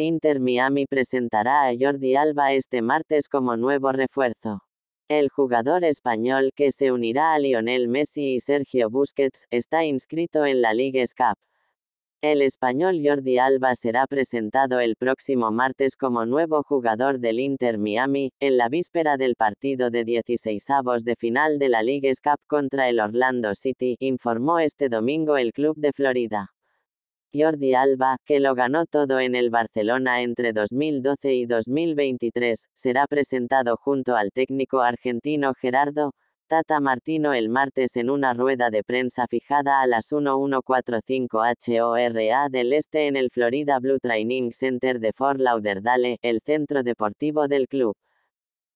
Inter Miami presentará a Jordi Alba este martes como nuevo refuerzo. El jugador español que se unirá a Lionel Messi y Sergio Busquets está inscrito en la Ligue Cup. El español Jordi Alba será presentado el próximo martes como nuevo jugador del Inter Miami, en la víspera del partido de 16 avos de final de la Ligue Cup contra el Orlando City, informó este domingo el club de Florida. Jordi Alba, que lo ganó todo en el Barcelona entre 2012 y 2023, será presentado junto al técnico argentino Gerardo Tata Martino el martes en una rueda de prensa fijada a las 1145 HORA del Este en el Florida Blue Training Center de Fort Lauderdale, el centro deportivo del club.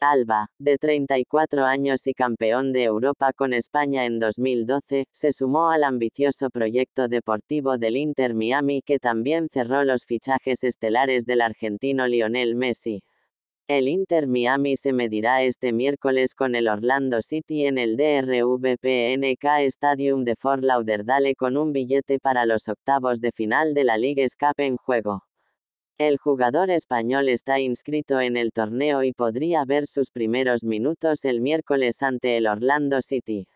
Alba, de 34 años y campeón de Europa con España en 2012, se sumó al ambicioso proyecto deportivo del Inter Miami que también cerró los fichajes estelares del argentino Lionel Messi. El Inter Miami se medirá este miércoles con el Orlando City en el DRVPNK Stadium de Fort Lauderdale con un billete para los octavos de final de la Liga escape en juego. El jugador español está inscrito en el torneo y podría ver sus primeros minutos el miércoles ante el Orlando City.